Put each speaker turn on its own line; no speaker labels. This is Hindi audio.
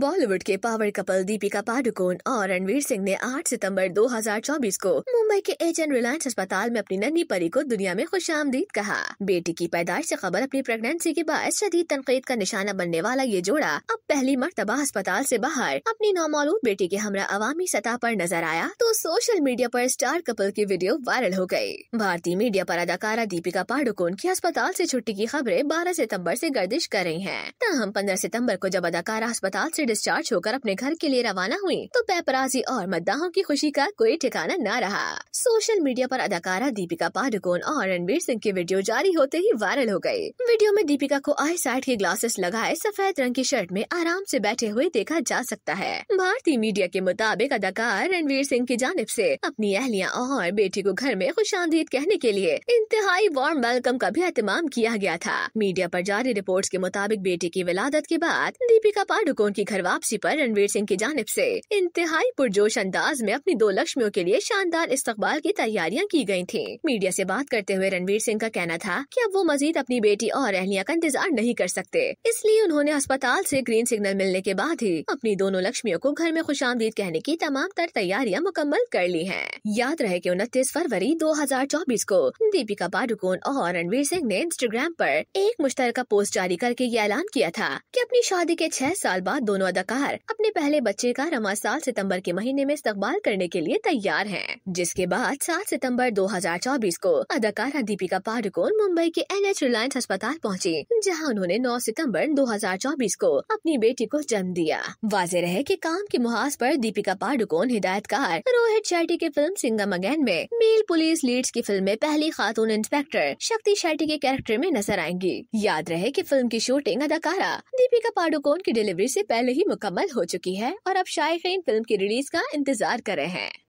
बॉलीवुड के पावर कपल दीपिका पाडुकोन और रणवीर सिंह ने 8 सितंबर 2024 को मुंबई के एच एन रिलायंस अस्पताल में अपनी नन्ही परी को दुनिया में खुश आमदीद कहा बेटी की पैदाइश से खबर अपनी प्रेगनेंसी के बाद शदीद तनकीद का निशाना बनने वाला ये जोड़ा अब पहली मरतबा अस्पताल ऐसी बाहर अपनी नौमौलूद बेटी के हमरा अवामी सतह आरोप नजर आया तो सोशल मीडिया आरोप स्टार कपल की वीडियो वायरल हो गयी भारतीय मीडिया आरोप अदाकारा दीपिका पाडुकोण की अस्पताल ऐसी छुट्टी की खबरें बारह सितम्बर ऐसी गर्दिश कर रही है तहम पंद्रह सितम्बर को जब अदाकारा अस्पताल ऐसी डिस्चार्ज होकर अपने घर के लिए रवाना हुई तो पैपराजी और मद्दाहों की खुशी का कोई ठिकाना न रहा सोशल मीडिया पर अदाकारा दीपिका पाडुकोन और रणबीर सिंह की वीडियो जारी होते ही वायरल हो गयी वीडियो में दीपिका को आई साइड के ग्लासेस लगाए सफेद रंग की शर्ट में आराम ऐसी बैठे हुए देखा जा सकता है भारतीय मीडिया के मुताबिक अदाकार रणवीर सिंह की जानब ऐसी अपनी अहलिया और बेटी को घर में खुश कहने के लिए इंतहाई वार्म वेलकम का भी अहतमाम किया गया था मीडिया आरोप जारी रिपोर्ट के मुताबिक बेटी की विलादत के बाद दीपिका पाडुकोन की घर घर वापसी पर रणवीर सिंह की जानब से इंतहाई पुरजोश अंदाज में अपनी दो लक्ष्मियों के लिए शानदार इस्तकबाल की तैयारियां की गयी थी मीडिया ऐसी बात करते हुए रणवीर सिंह का कहना था की अब वो मजीद अपनी बेटी और अहलिया का इंतजार नहीं कर सकते इसलिए उन्होंने अस्पताल ऐसी ग्रीन सिग्नल मिलने के बाद ही अपनी दोनों लक्ष्मियों को घर में खुश कहने की तमाम तर तैयारियाँ मुकम्मल कर ली है याद रहे की उनतीस फरवरी दो हजार चौबीस को दीपिका पाडुकोन और रणवीर सिंह ने इंस्टाग्राम आरोप एक मुश्तर पोस्ट जारी करके ये ऐलान किया था की अपनी शादी के छह साल बाद दोनों अदाकार अपने पहले बच्चे का रमा साल सितम्बर के महीने में इस्तेमाल करने के लिए तैयार है जिसके बाद सात सितम्बर दो हजार चौबीस को अदाकारा दीपिका पाडुकोन मुंबई के एन एच रिलायंस अस्पताल पहुंची जहाँ उन्होंने नौ सितम्बर दो हजार चौबीस को अपनी बेटी को जन्म दिया वाजे रहे की काम के मुहाज पर दीपिका पाडुकोन हिदायतकार रोहित शेट्टी के फिल्म सिंगम अगैन में मेल पुलिस लीड्स की फिल्म में पहली खातून इंस्पेक्टर शक्ति शेट्टी के कैरेक्टर में नजर आएंगी याद रहे की फिल्म की शूटिंग अदाकारा दीपिका पाडुकोन की डिलीवरी ऐसी पहले ही मुकम्मल हो चुकी है और अब शायक फिल्म की रिलीज का इंतजार कर रहे हैं